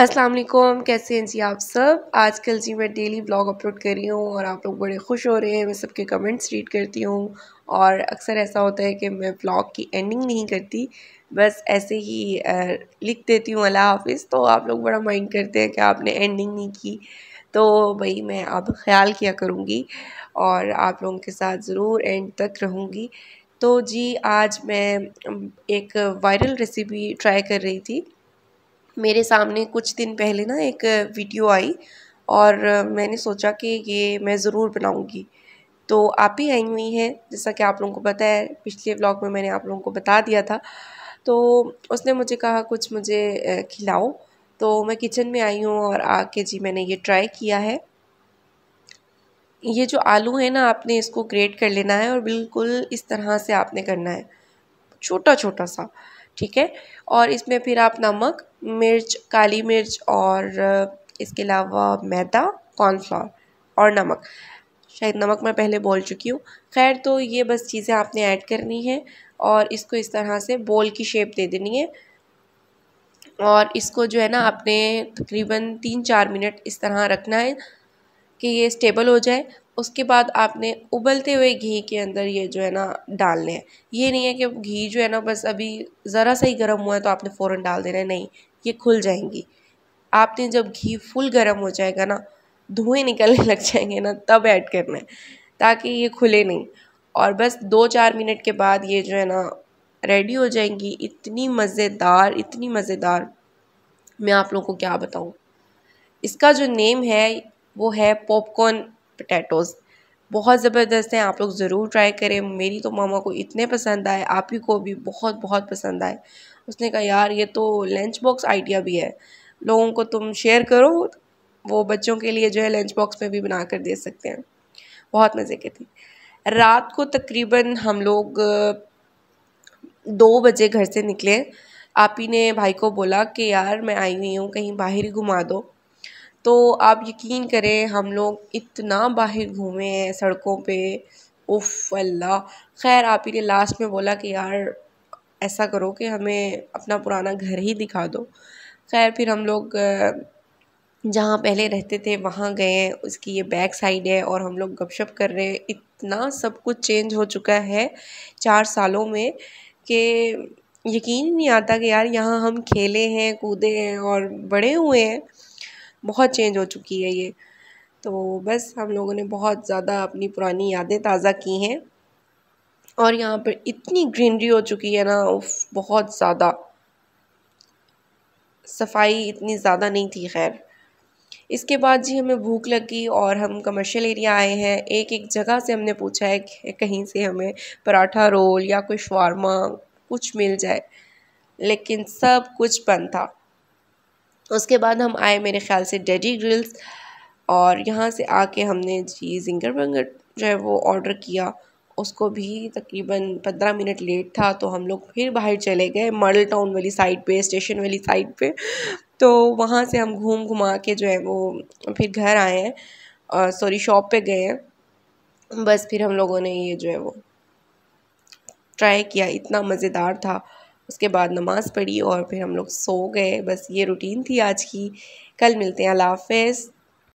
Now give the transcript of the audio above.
अस्सलाम वालेकुम कैसे हैं जी आप सब आजकल जी मैं डेली ब्लॉग अपलोड कर रही हूँ और आप लोग बड़े खुश हो रहे हैं मैं सबके कमेंट्स रीड करती हूँ और अक्सर ऐसा होता है कि मैं ब्लॉग की एंडिंग नहीं करती बस ऐसे ही लिख देती हूँ अल्लाह हाफिज़ तो आप लोग बड़ा माइंड करते हैं कि आपने एंडिंग नहीं की तो भाई मैं अब ख्याल किया करूँगी और आप लोगों के साथ ज़रूर एंड तक रहूँगी तो जी आज मैं एक वायरल रेसिपी ट्राई कर रही थी मेरे सामने कुछ दिन पहले ना एक वीडियो आई और मैंने सोचा कि ये मैं ज़रूर बनाऊंगी तो आप ही आई हुई हैं जैसा कि आप लोगों को पता है पिछले व्लॉग में मैंने आप लोगों को बता दिया था तो उसने मुझे कहा कुछ मुझे खिलाओ तो मैं किचन में आई हूँ और आके जी मैंने ये ट्राई किया है ये जो आलू है ना आपने इसको ग्रेट कर लेना है और बिल्कुल इस तरह से आपने करना है छोटा छोटा सा ठीक है और इसमें फिर आप नमक मिर्च काली मिर्च और इसके अलावा मैदा कॉर्नफ्लावर और नमक शायद नमक मैं पहले बोल चुकी हूँ खैर तो ये बस चीज़ें आपने ऐड करनी है और इसको इस तरह से बोल की शेप दे देनी है और इसको जो है ना आपने तकरीबन तीन चार मिनट इस तरह रखना है कि ये स्टेबल हो जाए उसके बाद आपने उबलते हुए घी के अंदर ये जो है ना डालने हैं ये नहीं है कि घी जो है ना बस अभी ज़रा सा ही गर्म हुआ है तो आपने फ़ौरन डाल देना है नहीं ये खुल जाएंगी आपने जब घी फुल गर्म हो जाएगा ना धुएँ निकलने लग जाएंगे ना तब ऐड करना है ताकि ये खुले नहीं और बस दो चार मिनट के बाद ये जो है ना रेडी हो जाएंगी इतनी मज़ेदार इतनी मज़ेदार मैं आप लोगों को क्या बताऊँ इसका जो नेम है वो है पॉपकॉर्न पटैटोज़ बहुत ज़बरदस्त हैं आप लोग ज़रूर ट्राई करें मेरी तो मामा को इतने पसंद आए आप ही को भी बहुत बहुत पसंद आए उसने कहा यार ये तो लंच बॉक्स आइडिया भी है लोगों को तुम शेयर करो वो बच्चों के लिए जो है लंच बॉक्स में भी बना कर दे सकते हैं बहुत मज़े के थे रात को तकरीबन हम लोग दो बजे घर से निकले आप ही ने भाई को बोला कि यार मैं आई हुई हूँ कहीं बाहर ही घुमा दो तो आप यकीन करें हम लोग इतना बाहर घूमे हैं सड़कों पे उफ़ अल्लाह खैर आप ही ने लास्ट में बोला कि यार ऐसा करो कि हमें अपना पुराना घर ही दिखा दो खैर फिर हम लोग जहाँ पहले रहते थे वहाँ गए हैं उसकी ये बैक साइड है और हम लोग गपशप कर रहे हैं इतना सब कुछ चेंज हो चुका है चार सालों में कि यकीन नहीं आता कि यार यहाँ हम खेले हैं कूदे हैं और बड़े हुए हैं बहुत चेंज हो चुकी है ये तो बस हम लोगों ने बहुत ज़्यादा अपनी पुरानी यादें ताज़ा की हैं और यहाँ पर इतनी ग्रीनरी हो चुकी है ना उफ बहुत ज़्यादा सफाई इतनी ज़्यादा नहीं थी खैर इसके बाद जी हमें भूख लगी और हम कमर्शियल एरिया आए हैं एक एक जगह से हमने पूछा है कि कहीं से हमें पराठा रोल या कोई शवारमा कुछ मिल जाए लेकिन सब कुछ बंद था उसके बाद हम आए मेरे ख़्याल से डेडी ग्रिल्स और यहाँ से आके हमने जी जिंगर बर्गर जो है वो ऑर्डर किया उसको भी तकरीबन पंद्रह मिनट लेट था तो हम लोग फिर बाहर चले गए मॉडल टाउन वाली साइड पे स्टेशन वाली साइड पे तो वहाँ से हम घूम घुमा के जो है वो फिर घर आए हैं सॉरी शॉप पे गए हैं बस फिर हम लोगों ने ये जो है वो ट्राई किया इतना मज़ेदार था उसके बाद नमाज़ पढ़ी और फिर हम लोग सो गए बस ये रूटीन थी आज की कल मिलते हैं अल्लाह हाफ़